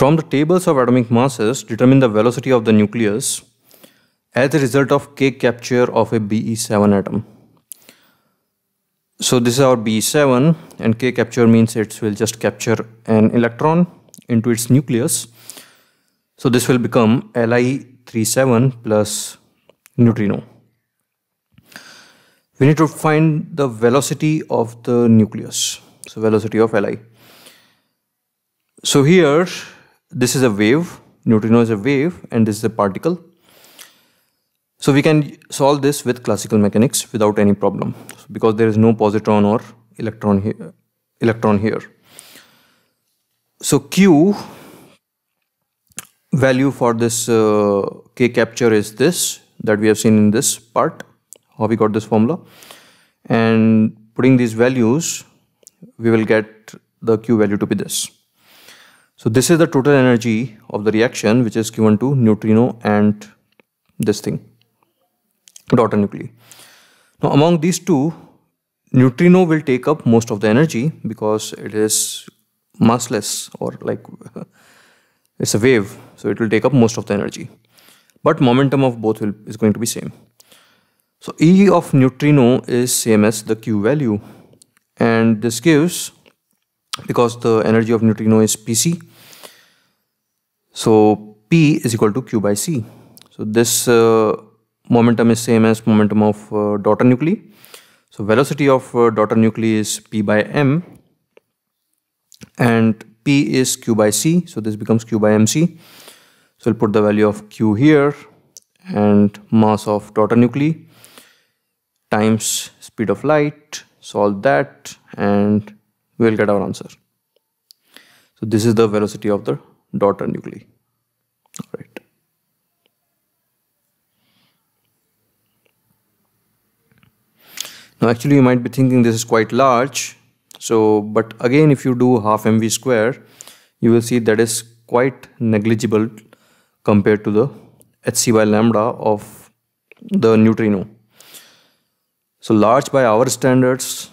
From the tables of atomic masses, determine the velocity of the nucleus as a result of K capture of a BE7 atom. So this is our BE7 and K capture means it will just capture an electron into its nucleus. So this will become Li37 plus neutrino. We need to find the velocity of the nucleus. So velocity of Li. So here this is a wave, neutrino is a wave and this is a particle. So we can solve this with classical mechanics without any problem because there is no positron or electron here. Electron here. So Q value for this uh, K capture is this that we have seen in this part how we got this formula and putting these values we will get the Q value to be this. So this is the total energy of the reaction which is given to neutrino and this thing daughter nuclei. Now among these two neutrino will take up most of the energy because it is massless or like it's a wave so it will take up most of the energy but momentum of both will, is going to be same. So E of neutrino is same as the Q value and this gives because the energy of neutrino is pc. So p is equal to q by c. So this uh, momentum is same as momentum of uh, daughter nuclei. So velocity of uh, daughter nuclei is p by m and p is q by c. So this becomes q by mc. So we'll put the value of q here and mass of daughter nuclei times speed of light solve that and we will get our answer. So this is the velocity of the daughter nuclei. All right. Now actually you might be thinking this is quite large. So, but again if you do half mv square, you will see that is quite negligible compared to the hc by lambda of the neutrino. So large by our standards,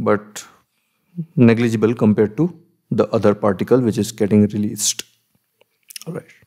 but negligible compared to the other particle which is getting released. All right.